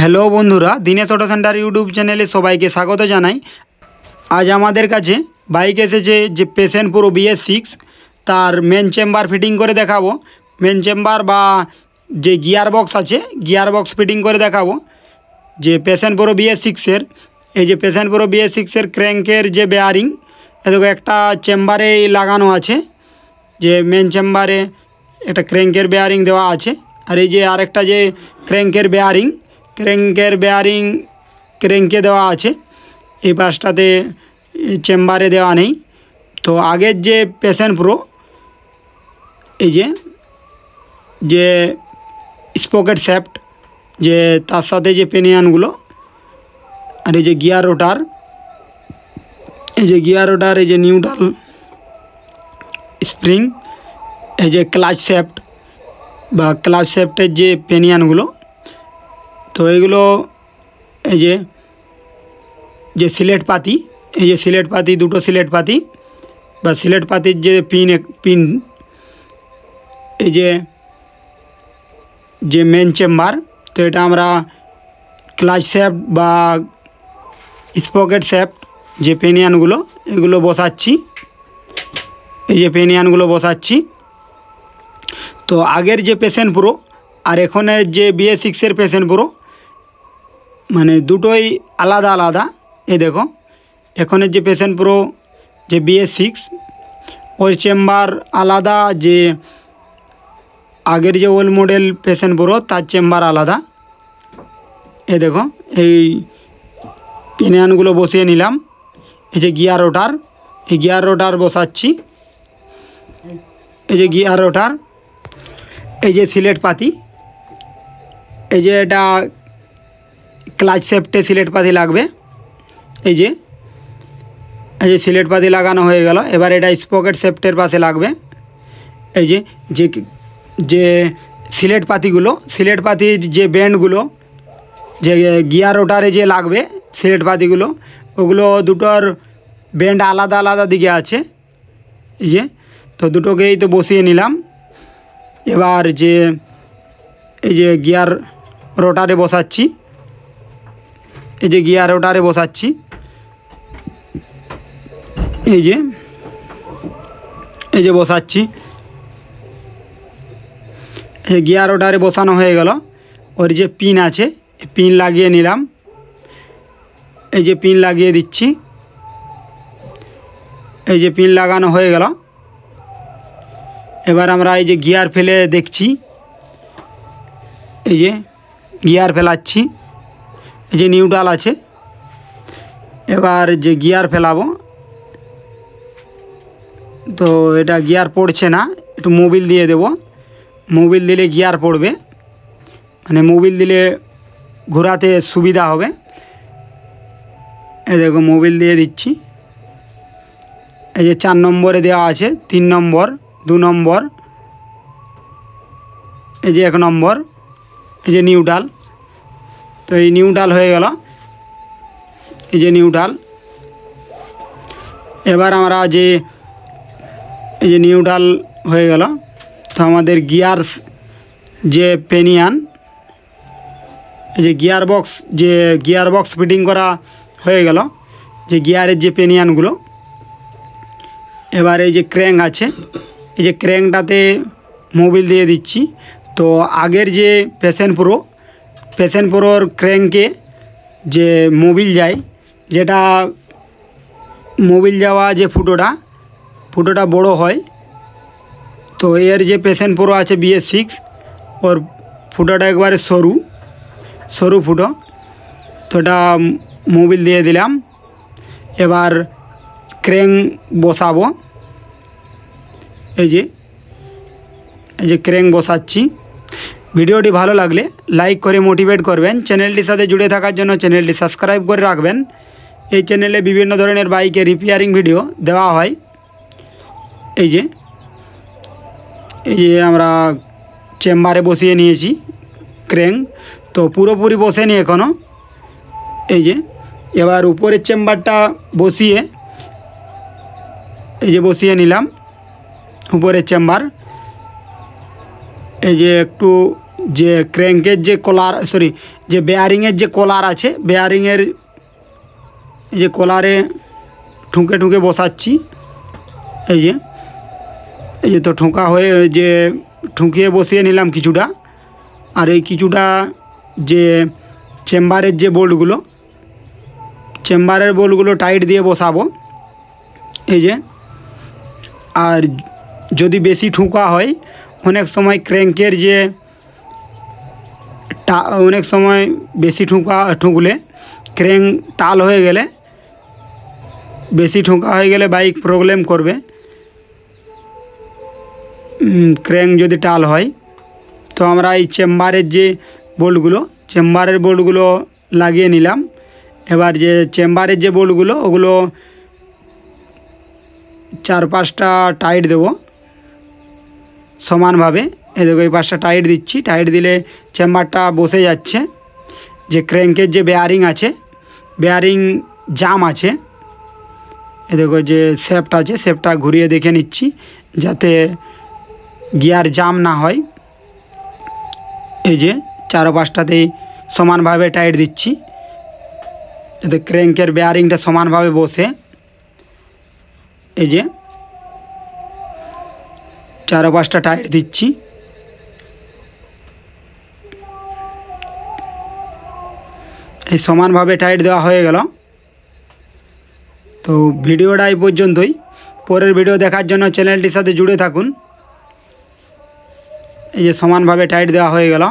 hello বন্ধুরা দিনে auto centre YouTube চ্যানেলে সবাইকে স্বাগত জানাই আজ আমাদের কাছে বাইক এসেছে যে পেশেন্ট পুরো বিএস সিক্স তার মেন চেম্বার ফিটিং করে দেখাবো মেন চেম্বার বা যে গিয়ার বক্স আছে গিয়ার বক্স ফিটিং করে দেখাবো যে পেশেন্ট পুরো বিএস সিক্সের এই যে পেশেন্ট পুরো বিএস সিক্সের ক্র্যাঙ্কের যে বেয়ারিং এদিকে একটা চেম্বারে লাগানো আছে যে মেন চেম্বারে একটা ক্র্যাঙ্কের বেয়ারিং দেওয়া আছে আর এই যে আরেকটা যে ক্র্যাঙ্কের বেয়ারিং क्रेंकर बारिंग क्रेंके देवा आई पासटाते चेम्बारे देवा नहीं तो आगे जे पेशन प्रो ये जे स्पकेट सेफ्ट जे तरह जो पेनियनगुलो गियार रोटार ये गियार रोटार ये neutral spring clutch shaft clutch सेफ्टर जो पेनियनगुलो তো এগোলো এই যে যে সিলেক্ট পাতি এই যে সিলেক্ট পাতি দুটো সিলেক্ট পাতি বা সিলেক্ট পাতি যে পিন এক পিন এই যে যে মেন চেম্বার তে এটা আমরা ক্লাচ শেপ বা স্পোকট শেপ যে পেনিয়ান গুলো এগুলো বসাচ্ছি এই যে পেনিয়ান গুলো বসাচ্ছি তো আগের যে পেসেন্ট প্রো আর এখনে যে বিএস 6 এর পেসেন্ট প্রো মানে দুটোই আলাদা আলাদা এই দেখো এখনের যে پیشنট প্রো যে বিএস 6 ওই চেম্বার আলাদা যে আগের যে ওল মডেল پیشنট প্রো তার চেম্বার আলাদা এই দেখো এই পিনিয়ন গুলো বসিয়ে নিলাম এই যে গিয়ার রডার গিয়ার রডার বসাচ্ছি এই যে গিয়ার রডার এই যে সিলেক্ট পাতি এই যে এটা ক্লাচ সেফটের সিলেক্ট পাতি লাগবে এই যে এই সিলেক্ট পাতি লাগানো হয়ে গেল এবার এটা স্পোকট সেফটের পাশে লাগবে এই যে যে সিলেক্ট পাতি গুলো সিলেক্ট পাতির যে ব্যান্ড গুলো যে গিয়ার রটারে যে লাগবে সিলেক্ট পাতি গুলো ওগুলো দুটোর ব্যান্ড আলাদা আলাদা দিয়া আছে এই তো দুটোকেই তো বসিয়ে নিলাম এবার যে এই 11 রটারে বসাচ্ছি এই যে গিয়ার ওটারে বসাচ্ছি এই যে এই যে বসাচ্ছি এই গিয়ার ওটারে বসানো হয়ে গেল ওর যে পিন আছে পিন লাগিয়ে নিলাম এই যে পিন লাগিয়ে দিচ্ছি এই যে পিন লাগানো হয়ে গেল এবার আমরা এই যে গিয়ার ফেলে দেখছি এই যে গিয়ার ফেলাচ্ছি এই যে ডাল আছে এবার যে গিয়ার ফেলাবো তো এটা গিয়ার পড়ছে না একটু মোবিল দিয়ে দেব মোবিল দিলে গিয়ার পড়বে মানে মোবিল দিলে ঘোরাতে সুবিধা হবে এ দেখো মোবিল দিয়ে দিচ্ছি এই যে চার নম্বরে দেওয়া আছে তিন নম্বর দু নম্বর এই যে এক নম্বর এই যে নিউডাল তো এই নিউ ডাল হয়ে গেল এই যে নিউ ডাল এবার আমরা যে এই যে নিউ ডাল হয়ে গেল তো আমাদের গিয়ার যে পেনিয়ান এই যে গিয়ার বক্স যে গিয়ার বক্স ফিটিং করা হয়ে গেল যে গিয়ারের যে পেনিয়ানগুলো এবার এই যে ক্র্যাং আছে এই যে ক্র্যাংটাতে মোবিল দিয়ে দিচ্ছি তো আগের যে পেশেন্ট প্রো पेसन प्रोर क्रैंके जे मोबिल जाए जेटा मोबिल जावा जे फुटोटा फुटोटा बड़ो है तो एर जे Passion Pro I S six और फुटोटा एक बारे सरु सरु फुटो तो मोबिल दिए दिल क्रें बसा जी क्रें बसाची ভিডিওটি ভালো লাগলে লাইক করে মোটিভেট করবেন চ্যানেলটি সাথে जुड़े থাকার জন্য চ্যানেলটি সাবস্ক্রাইব করে রাখবেন এই চ্যানেলে বিভিন্ন ধরনের বাইকের রিপেয়ারিং ভিডিও দেওয়া হয় এই যে এই যে আমরা চেম্বারে বসিয়ে নিয়েছি ক্র্যাং তো পুরো পুরি বসে নেই এখনো এই যে এবারে উপরে চেম্বারটা বসিয়ে এই যে বসিয়ে নিলাম উপরে চেম্বার এই যে একটু যে ক্র্যাঙ্কের যে কলার সরি যে বেয়ারিংয়ের যে কলার আছে বেয়ারিংয়ের যে কলারে ঠুঁকে ঠুঁকে বসাচ্ছি এই যে এই যে তো ঠোঁকা হয়ে যে ঠুঁকিয়ে বসিয়ে নিলাম কিছুটা আর এই কিছুটা যে চেম্বারের যে বোল্টগুলো চেম্বারের বোল্টগুলো টাইট দিয়ে বসাবো এই যে আর যদি বেশি ঠুঁকা হয় অনেক সময় ক্র্যাঙ্কের যে টা অনেক সময় বেশি ঠুকা ঠুগুলে ক্র্যাং তাল হয়ে গেলে বেশি ঠুকা হয়ে গেলে বাইক প্রবলেম করবে ক্র্যাং যদি তাল হয় তো আমরা এই চেম্বারে যে বোল্ট গুলো চেম্বারে বোল্ট গুলো লাগিয়ে নিলাম এবার যে চেম্বারে যে বোল্ট গুলো ওগুলো চার পাঁচটা টাইট দেব সমান ভাবে দেখো এই পাশটা টাইট দিচ্ছি টাইট দিলে চেম্বারটা বসে যাচ্ছে যে ক্র্যাঙ্কের যে বেয়ারিং আছে বেয়ারিং জাম আছে এ দেখো যে শেপটা আছে শেপটা ঘুরিয়ে দেখে নিচ্ছি যাতে গিয়ার জাম না হয় এই যে চারপাশটাতেই সমানভাবে টাইট দিচ্ছি যাতে ক্র্যাঙ্কের বেয়ারিংটা সমানভাবে বসে এই যে চারপাশটা টাইট দিচ্ছি এই সমানভাবে টাইট দেওয়া হয়ে গেল তো ভিডিওটা এই পর্যন্তই পরের ভিডিও দেখার জন্য চ্যানেলটির সাথে জুড়ে থাকুন এই যে সমানভাবে টাইট দেওয়া হয়ে গেল